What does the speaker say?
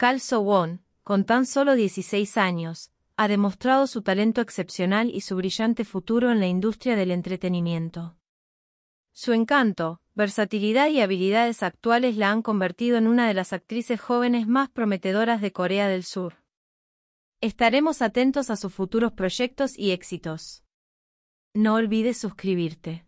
Kal So-won, con tan solo 16 años, ha demostrado su talento excepcional y su brillante futuro en la industria del entretenimiento. Su encanto, versatilidad y habilidades actuales la han convertido en una de las actrices jóvenes más prometedoras de Corea del Sur. Estaremos atentos a sus futuros proyectos y éxitos. No olvides suscribirte.